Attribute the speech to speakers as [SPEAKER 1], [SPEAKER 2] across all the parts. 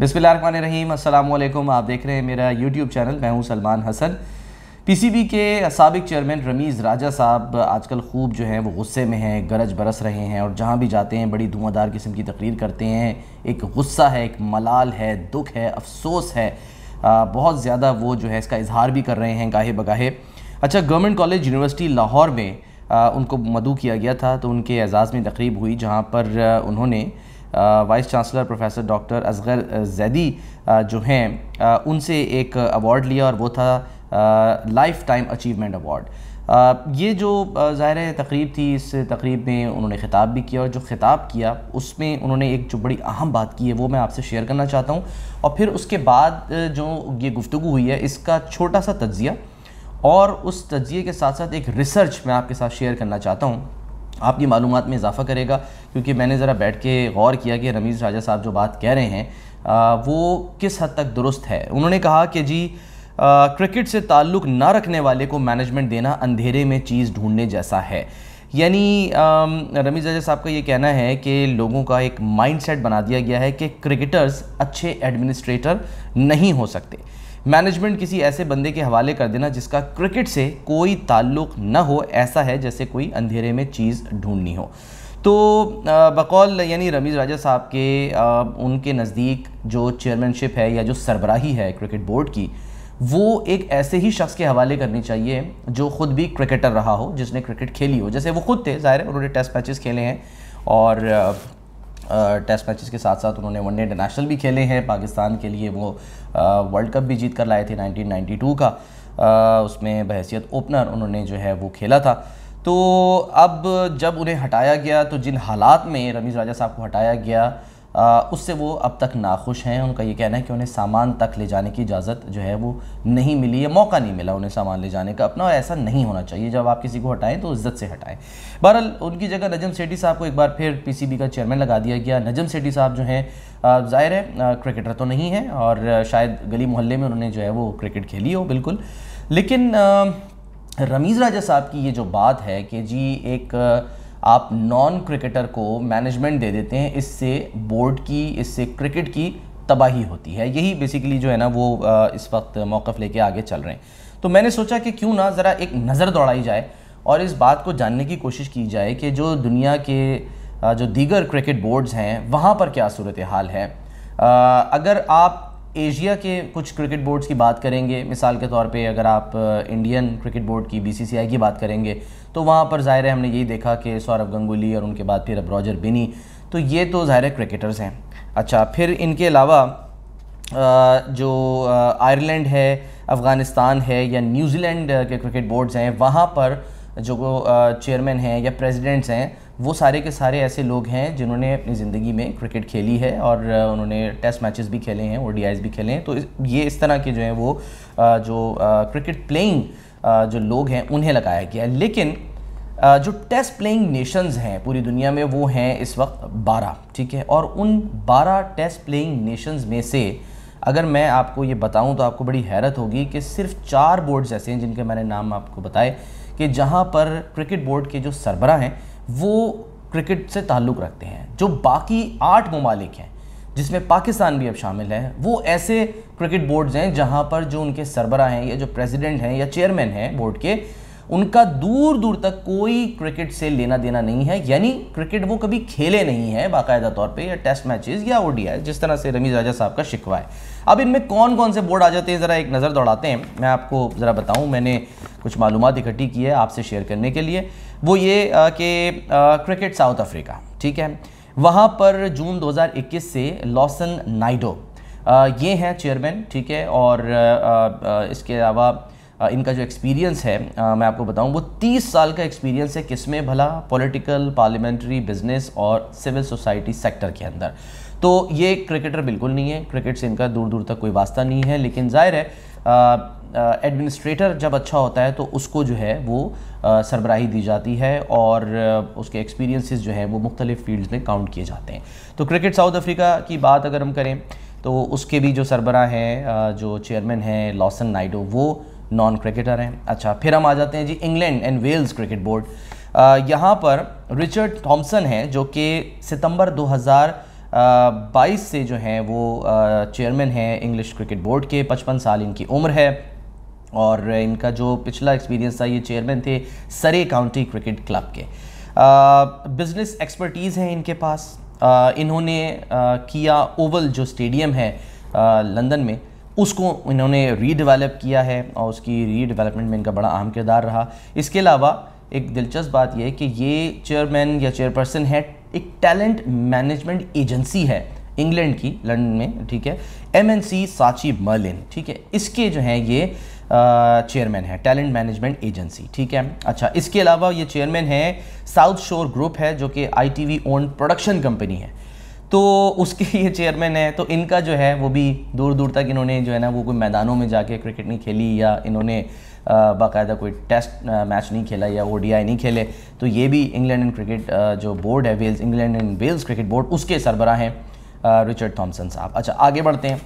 [SPEAKER 1] बिस्मिल्लाहमान रहीम वालेकुम आप देख रहे हैं मेरा यूट्यूब चैनल मैं हूँ सलमान हसन पीसीबी के सबक चेयरमैन रमीज़ राजा साहब आजकल खूब जो हैं वो गुस्से में हैं गरज बरस रहे हैं और जहाँ भी जाते हैं बड़ी धुआंधार किस्म की तकरीर करते हैं एक गुस्सा है एक मलाल है दुख है अफसोस है आ, बहुत ज़्यादा वो जो है इसका इजहार भी कर रहे हैं गाहे बगाहे अच्छा गवर्नमेंट कॉलेज यूनिवर्सिटी लाहौर में आ, उनको मदू किया गया था तो उनके एजाज़ में तकरीब हुई जहाँ पर उन्होंने vice chancellor professor doctor Asgar Zaidi जो हैं उनसे एक अवार्ड लिया और वो था लाइफ टाइम अचीवमेंट अवार्ड ये जो ज़ाहिर है तकरीब थी इस तकरीब में उन्होंने ख़िताब भी किया और जो ख़िताब किया उसमें उन्होंने एक जो बड़ी अहम बात की है वो मैं आपसे शेयर करना चाहता हूँ और फिर उसके बाद जो ये गुफ्तु हुई है इसका छोटा सा तज्ज़िया और उस तज्जिए के साथ साथ एक रिसर्च मैं आपके साथ शेयर करना चाहता हूँ आपकी मालूम में इजाफा करेगा क्योंकि मैंने ज़रा बैठ के गौर किया कि रमीज़ राजा साहब जो बात कह रहे हैं आ, वो किस हद तक दुरुस्त है उन्होंने कहा कि जी आ, क्रिकेट से ताल्लुक़ ना रखने वाले को मैनेजमेंट देना अंधेरे में चीज़ ढूंढने जैसा है यानी रमीज़ राजा साहब का ये कहना है कि लोगों का एक माइंडसेट बना दिया गया है कि क्रिकेटर्स अच्छे एडमिनिस्ट्रेटर नहीं हो सकते मैनेजमेंट किसी ऐसे बंदे के हवाले कर देना जिसका क्रिकेट से कोई ताल्लुक न हो ऐसा है जैसे कोई अंधेरे में चीज़ ढूंढनी हो तो बकौल यानी रमीज़ राजा साहब के आ, उनके नज़दीक जो चेयरमैनशिप है या जो सरबराही है क्रिकेट बोर्ड की वो एक ऐसे ही शख्स के हवाले करनी चाहिए जो ख़ुद भी क्रिकेटर रहा हो जिसने क्रिकेट खेली हो जैसे वो खुद थे ज़ाहिर है उन्होंने टेस्ट मैचेस खेले हैं और टेस्ट मैचेस के साथ साथ उन्होंने वनडे इंटरनेशनल भी खेले हैं पाकिस्तान के लिए वो वर्ल्ड कप भी जीत कर लाए थे 1992 का आ, उसमें बहसीत ओपनर उन्होंने जो है वो खेला था तो अब जब उन्हें हटाया गया तो जिन हालात में रमीज़ राजा साहब को हटाया गया आ, उससे वो अब तक नाखुश हैं उनका ये कहना है कि उन्हें सामान तक ले जाने की इजाज़त जो है वो नहीं मिली है मौका नहीं मिला उन्हें सामान ले जाने का अपना और ऐसा नहीं होना चाहिए जब आप किसी को हटाएं तो इज़्ज़त से हटाएं बहरहाल उनकी जगह नजम सेठी साहब को एक बार फिर पीसीबी का चेयरमैन लगा दिया गया नजम सेठी साहब जो हैं ज़ाहिर है क्रिकेटर तो नहीं है और शायद गली मोहल्ले में उन्होंने जो है वो क्रिकेट खेली हो बिल्कुल लेकिन रमीज़ राजा साहब की ये जो बात है कि जी एक आप नॉन क्रिकेटर को मैनेजमेंट दे देते हैं इससे बोर्ड की इससे क्रिकेट की तबाही होती है यही बेसिकली जो है ना वो इस वक्त मौक़ लेके आगे चल रहे हैं तो मैंने सोचा कि क्यों ना ज़रा एक नज़र दौड़ाई जाए और इस बात को जानने की कोशिश की जाए कि जो दुनिया के जो दीगर क्रिकेट बोर्ड्स हैं वहाँ पर क्या सूरत हाल है अगर आप एशिया के कुछ क्रिकेट बोर्ड्स की बात करेंगे मिसाल के तौर पे अगर आप इंडियन क्रिकेट बोर्ड की बीसीसीआई की बात करेंगे तो वहाँ पर ज़ाहिर है हमने यही देखा कि सौरभ गंगुली और उनके बाद फिर अब रॉजर बिनी तो ये तो ज़ाहिर क्रिकेटर्स हैं अच्छा फिर इनके अलावा जो आयरलैंड है अफ़गानिस्तान है या न्यूजीलैंड के क्रिकेट बोर्ड्स हैं वहाँ पर जो चेयरमैन हैं या प्रेजिडेंट्स हैं वो सारे के सारे ऐसे लोग हैं जिन्होंने अपनी ज़िंदगी में क्रिकेट खेली है और उन्होंने टेस्ट मैचेस भी खेले हैं और भी खेले हैं तो ये इस तरह के जो हैं वो जो क्रिकेट प्लेइंग जो लोग हैं उन्हें लगाया गया है लेकिन जो टेस्ट प्लेइंग नेशंस हैं पूरी दुनिया में वो हैं इस वक्त 12 ठीक है और उन 12 टेस्ट प्लेइंग नेशंस में से अगर मैं आपको ये बताऊं तो आपको बड़ी हैरत होगी कि सिर्फ चार बोर्ड्स ऐसे हैं जिनके मैंने नाम आपको बताए कि जहां पर क्रिकेट बोर्ड के जो सरबरा हैं वो क्रिकेट से ताल्लुक़ रखते हैं जो बाकी आठ ममालिक हैं जिसमें पाकिस्तान भी अब शामिल है वो ऐसे क्रिकेट बोर्ड्स हैं जहाँ पर जो उनके सरबरा हैं या जो प्रेसिडेंट हैं या चेयरमैन हैं बोर्ड के उनका दूर दूर तक कोई क्रिकेट से लेना देना नहीं है यानी क्रिकेट वो कभी खेले नहीं है बाकायदा तौर पे या टेस्ट मैचेस या ओडिया जिस तरह से रमीज राजा साहब का शिकवा है अब इनमें कौन कौन से बोर्ड आ जाते हैं ज़रा एक नज़र दौड़ाते हैं मैं आपको ज़रा बताऊँ मैंने कुछ मालूम इकट्ठी की है आपसे शेयर करने के लिए वो ये कि क्रिकेट साउथ अफ्रीका ठीक है वहाँ पर जून 2021 से लॉसन नाइडो ये हैं चेयरमैन ठीक है और आ, आ, इसके अलावा इनका जो एक्सपीरियंस है मैं आपको बताऊं वो 30 साल का एक्सपीरियंस है किसमें भला पॉलिटिकल पार्लियामेंट्री बिजनेस और सिविल सोसाइटी सेक्टर के अंदर तो ये क्रिकेटर बिल्कुल नहीं है क्रिकेट से इनका दूर दूर तक कोई वास्ता नहीं है लेकिन जाहिर है एडमिनिस्ट्रेटर जब अच्छा होता है तो उसको जो है वो सरबराही दी जाती है और उसके एक्सपीरियंसेस जो है वो मुख्तलिफ़ फील्ड्स में काउंट किए जाते हैं तो क्रिकेट साउथ अफ्रीका की बात अगर हम करें तो उसके भी जो सरबरा हैं जो चेयरमैन हैं लॉसन नाइडो वो नॉन क्रिकेटर हैं अच्छा फिर हम आ जाते हैं जी England and Wales cricket board यहाँ पर रिचर्ड थॉम्सन हैं जो कि सितंबर 2022 से जो हैं वो चेयरमैन हैं इंग्लिश क्रिकेट बोर्ड के 55 साल इनकी उम्र है और इनका जो पिछला एक्सपीरियंस था ये चेयरमैन थे सरे काउंटी क्रिकेट क्लब के बिज़नेस एक्सपर्टीज़ हैं इनके पास आ, इन्होंने आ, किया ओवल जो स्टेडियम है लंदन में उसको इन्होंने रीडेवलप किया है और उसकी रीडेवलपमेंट में इनका बड़ा अहम किरदार रहा इसके अलावा एक दिलचस्प बात यह है कि ये चेयरमैन या चेयरपर्सन है एक टैलेंट मैनेजमेंट एजेंसी है इंग्लैंड की लंदन में ठीक है एम एन सी साची मर्लिन ठीक है इसके जो हैं ये चेयरमैन है टैलेंट मैनेजमेंट एजेंसी ठीक है अच्छा इसके अलावा ये चेयरमैन है साउथ शोर ग्रुप है जो कि I T V own production company है तो उसके ये चेयरमैन है तो इनका जो है वो भी दूर दूर तक इन्होंने जो है ना वो कोई मैदानों में जाके क्रिकेट नहीं खेली या इन्होंने बाकायदा कोई टेस्ट मैच नहीं खेला या ओ नहीं खेले तो ये भी इंग्लैंड एंड क्रिकेट जो बोर्ड है Wales England and Wales cricket board उसके सरबरा हैं रिचर्ड थॉमसन साहब अच्छा आगे बढ़ते हैं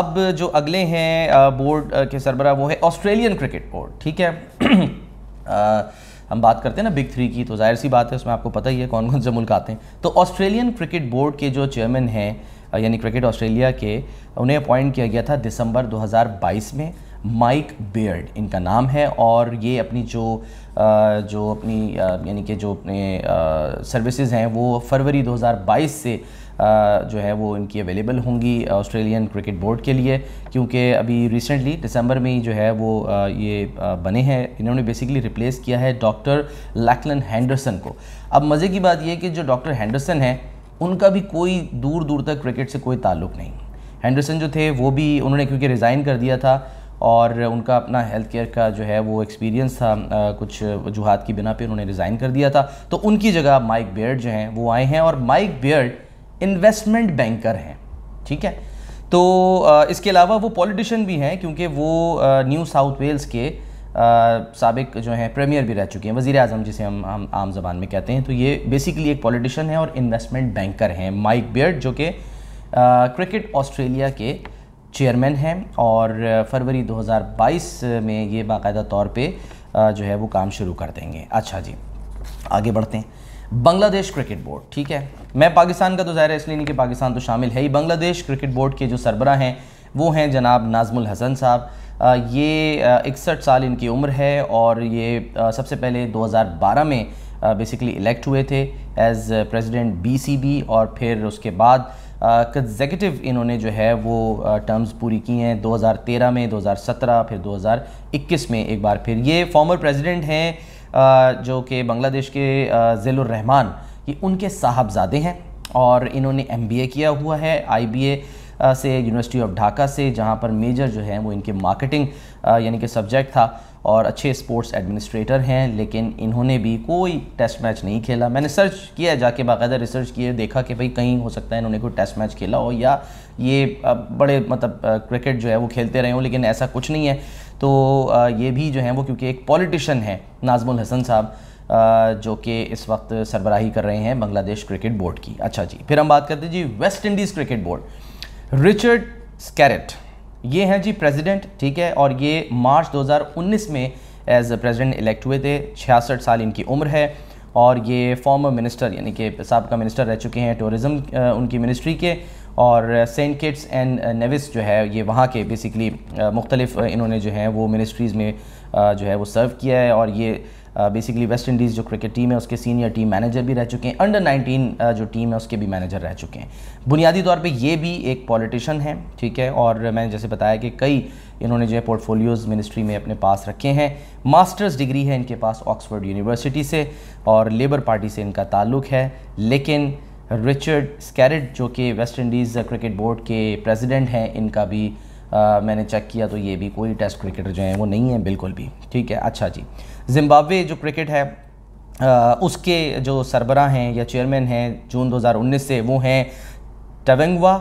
[SPEAKER 1] अब जो अगले हैं बोर्ड के सरबरा वो है ऑस्ट्रेलियन क्रिकेट बोर्ड ठीक है हम बात करते हैं ना बिग थ्री की तो जाहिर सी बात है उसमें आपको पता ही है कौन कौन से मुल्क आते हैं तो ऑस्ट्रेलियन क्रिकेट बोर्ड के जो चेयरमैन हैं यानी क्रिकेट ऑस्ट्रेलिया के उन्हें अपॉइंट किया गया था दिसंबर 2022 में माइक बियर्ड इनका नाम है और ये अपनी जो जो अपनी यानी कि जो अपने सर्विसेज हैं वो फरवरी 2022 से जो है वो इनकी अवेलेबल होंगी ऑस्ट्रेलियन क्रिकेट बोर्ड के लिए क्योंकि अभी रिसेंटली दिसंबर में ही जो है वो ये बने हैं इन्होंने बेसिकली रिप्लेस किया है डॉक्टर लैकलन हैंडरसन को अब मज़े की बात यह कि जो डॉक्टर हैंडरसन हैं उनका भी कोई दूर दूर तक क्रिकेट से कोई ताल्लुक नहीं हैंडरसन जो थे वो भी उन्होंने क्योंकि रिज़ाइन कर दिया था और उनका अपना हेल्थ केयर का जो है वो एक्सपीरियंस था आ, कुछ वजूहत की बिना पे उन्होंने रिज़ाइन कर दिया था तो उनकी जगह माइक बियर्ड जो हैं वो आए हैं और माइक बियर्ड इन्वेस्टमेंट बैंकर हैं ठीक है तो इसके अलावा वो पॉलिटिशियन भी हैं क्योंकि वो न्यू साउथ वेल्स के सबक जो हैं प्रीमियर भी रह चुके हैं वज़ी अजम जिसे हम हम आम जबान में कहते हैं तो ये बेसिकली एक पॉलिटिशियन है और इन्वेस्टमेंट बैंकर हैं माइक बियर्ड जो कि क्रिकेट ऑस्ट्रेलिया के चेयरमैन हैं और फरवरी 2022 में ये बाकायदा तौर पे आ, जो है वो काम शुरू कर देंगे अच्छा जी आगे बढ़ते हैं बांग्लादेश क्रिकेट बोर्ड ठीक है मैं पाकिस्तान का तो ज़ाहिर है इसलिए नहीं कि पाकिस्तान तो शामिल है ही बांग्लादेश क्रिकेट बोर्ड के जो सरबरा हैं वो हैं जनाब नाजमुल हसन साहब ये इकसठ साल इनकी उम्र है और ये सबसे पहले 2012 में बेसिकली इलेक्ट हुए थे एज़ प्रेसिडेंट बीसीबी और फिर उसके बाद कंजेकटिव इन्होंने जो है वो टर्म्स पूरी की हैं 2013 में 2017 फिर 2021 में एक बार फिर ये फॉर्मर प्रेसिडेंट हैं जो कि बांग्लादेश के ज़ैलुर रहमान ये उनके साहबजादे हैं और इन्होंने एम किया हुआ है आई से यूनिवर्सिटी ऑफ ढाका से जहाँ पर मेजर जो है वो इनके मार्केटिंग यानी कि सब्जेक्ट था और अच्छे स्पोर्ट्स एडमिनिस्ट्रेटर हैं लेकिन इन्होंने भी कोई टेस्ट मैच नहीं खेला मैंने सर्च किया जाके बाकायदा रिसर्च किए देखा कि भाई कहीं हो सकता है इन्होंने कोई टेस्ट मैच खेला हो या ये बड़े मतलब क्रिकेट जो है वो खेलते रहे हो लेकिन ऐसा कुछ नहीं है तो ये भी जो है वो क्योंकि एक पॉलिटिशन है नाजमुल हसन साहब जो कि इस वक्त सरबराही कर रहे हैं बांग्लादेश क्रिकेट बोर्ड की अच्छा जी फिर हम बात करते हैं जी West Indies cricket board Richard Skerritt ये हैं जी प्रेसिडेंट ठीक है और ये मार्च 2019 में एज प्रेसिडेंट इलेक्ट हुए थे छियासठ साल इनकी उम्र है और ये फॉर्मर मिनिस्टर यानी कि सबका मिनिस्टर रह चुके हैं टूरिज़्म उनकी मिनिस्ट्री के और सेंट किट्स एंड नेविस जो है ये वहाँ के बेसिकली मुख्तलिफ इन्होंने जो है वो मिनिस्ट्रीज़ में जो है वो सर्व किया है और ये बेसिकली वेस्ट इंडीज़ जो क्रिकेट टीम है उसके सीनियर टीम मैनेजर भी रह चुके हैं अंडर 19 uh, जो टीम है उसके भी मैनेजर रह चुके हैं बुनियादी तौर पे ये भी एक पॉलिटिशन है ठीक है और मैंने जैसे बताया कि कई इन्होंने जो है पोर्टफोलियोज़ मिनिस्ट्री में अपने पास रखे हैं मास्टर्स डिग्री है इनके पास ऑक्सफोर्ड यूनिवर्सिटी से और लेबर पार्टी से इनका ताल्लुक है लेकिन रिचर्ड स्कैरेट जो कि वेस्ट इंडीज़ क्रिकेट बोर्ड के प्रेजिडेंट हैं इनका भी आ, मैंने चेक किया तो ये भी कोई टेस्ट क्रिकेटर जो है वो नहीं है बिल्कुल भी ठीक है अच्छा जी जिम्बाब्वे जो क्रिकेट है आ, उसके जो सरबरा हैं या चेयरमैन हैं जून 2019 से वो हैं टवेंगवा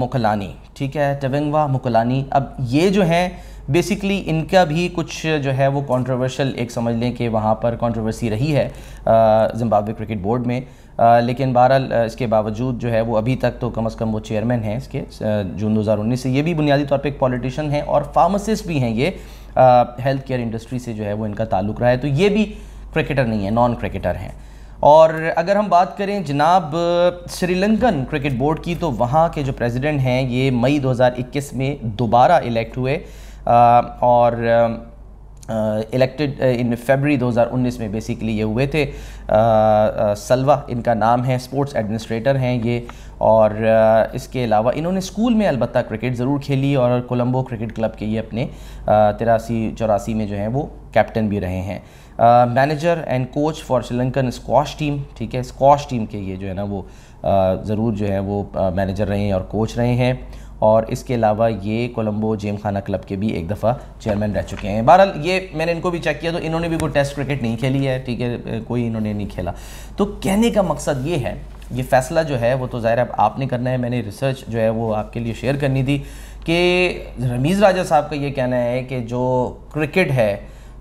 [SPEAKER 1] मुकलानी ठीक है टवेंगवा मुकलानी अब ये जो हैं बेसिकली इनका भी कुछ जो है वो कंट्रोवर्शियल एक समझ लें कि वहाँ पर कंट्रोवर्सी रही है ज़िम्बाब्वे क्रिकेट बोर्ड में लेकिन बहरहाल इसके बावजूद जो है वो अभी तक तो कम अज़ कम वो चेयरमैन हैं इसके जून उन्नीस से ये भी बुनियादी तौर पर एक पॉलिटिशियन हैं और फार्मासिस्ट भी हैं ये हेल्थ केयर इंडस्ट्री से जो है वो इनका ताल्लुक रहा है तो ये भी क्रिकेटर नहीं है नॉन क्रिकेटर हैं और अगर हम बात करें जनाब श्रीलंकन क्रिकेट बोर्ड की तो वहाँ के जो प्रेसिडेंट हैं ये मई 2021 में दोबारा इलेक्ट हुए और इलेक्टेड इन फेबरी 2019 में बेसिकली ये हुए थे uh, uh, सलवा इनका नाम है स्पोर्ट्स एडमिनिस्ट्रेटर हैं ये और uh, इसके अलावा इन्होंने स्कूल में अलबत्त क्रिकेट ज़रूर खेली और कोलंबो क्रिकेट क्लब के ये अपने तिरासी चौरासी में जो है वो कैप्टन भी रहे हैं manager and coach for Sri Lankan squash team ठीक है स्कॉश टीम के ये जो है ना वो ज़रूर जो है वो मैनेजर रहे हैं और कोच रहे हैं और इसके अलावा ये कोलंबो जेम खाना क्लब के भी एक दफ़ा चेयरमैन रह चुके हैं बहरहाल ये मैंने इनको भी चेक किया तो इन्होंने भी कोई टेस्ट क्रिकेट नहीं खेली है ठीक है कोई इन्होंने नहीं खेला तो कहने का मकसद ये है ये फैसला जो है वो तो ज़ाहिर अब आपने करना है मैंने रिसर्च जो है वो आपके लिए शेयर करनी थी कि रमीज़ राजा साहब का ये कहना है कि जो क्रिकेट है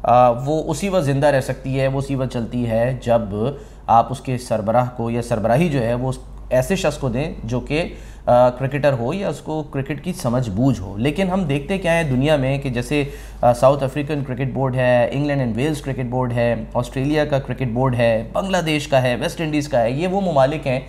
[SPEAKER 1] आ, वो उसी वक्त ज़िंदा रह सकती है वो उसी वक्त चलती है जब आप उसके सरबराह को या सरबराही जो है वो ऐसे शख्स को दें जो कि क्रिकेटर हो या उसको क्रिकेट की समझ बूझ हो लेकिन हम देखते क्या है दुनिया में कि जैसे साउथ अफ्रीकन क्रिकेट बोर्ड है England and Wales cricket board है ऑस्ट्रेलिया का क्रिकेट बोर्ड है बांग्लादेश का है वेस्ट इंडीज़ का है ये वो ममालिक हैं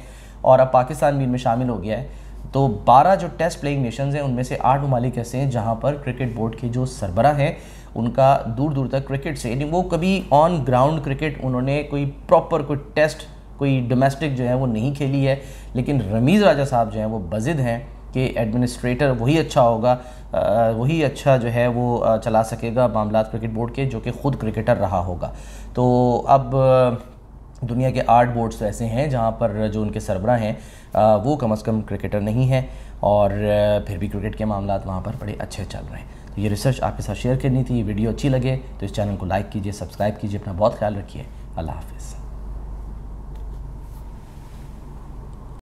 [SPEAKER 1] और अब पाकिस्तान भी इनमें शामिल हो गया है तो 12 जो टेस्ट प्लेइंग नेशंस हैं उनमें से आठ ममालिक ऐसे हैं जहाँ पर क्रिकेट बोर्ड के जो सरबरा हैं उनका दूर दूर तक क्रिकेट से यानी वो कभी ऑन ग्राउंड क्रिकेट उन्होंने कोई प्रॉपर कोई टेस्ट कोई डोमेस्टिक जो है वो नहीं खेली है लेकिन रमीज़ राजा साहब जो हैं वो बजिद हैं कि एडमिनिस्ट्रेटर वही अच्छा होगा वही अच्छा जो है वो चला सकेगा मामला क्रिकेट बोर्ड के जो कि ख़ुद क्रिकेटर रहा होगा तो अब दुनिया के आठ बोर्ड्स ऐसे हैं जहाँ पर जो उनके सरबरा हैं वो कम अज़ कम क्रिकेटर नहीं हैं और फिर भी क्रिकेट के मामला वहाँ पर बड़े अच्छे चल रहे हैं तो ये रिसर्च आपके साथ शेयर करनी थी वीडियो अच्छी लगे तो इस चैनल को लाइक कीजिए सब्सक्राइब कीजिए अपना बहुत ख्याल रखिए अल्लाह हाफिज़